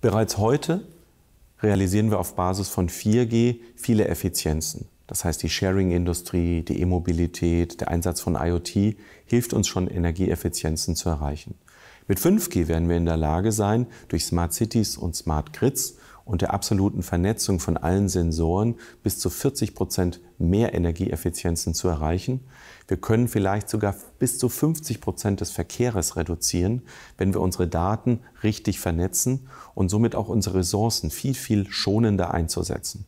Bereits heute realisieren wir auf Basis von 4G viele Effizienzen. Das heißt, die Sharing-Industrie, die E-Mobilität, der Einsatz von IoT hilft uns schon, Energieeffizienzen zu erreichen. Mit 5G werden wir in der Lage sein, durch Smart Cities und Smart Grids und der absoluten Vernetzung von allen Sensoren bis zu 40 Prozent mehr Energieeffizienzen zu erreichen. Wir können vielleicht sogar bis zu 50 Prozent des Verkehrs reduzieren, wenn wir unsere Daten richtig vernetzen und somit auch unsere Ressourcen viel, viel schonender einzusetzen.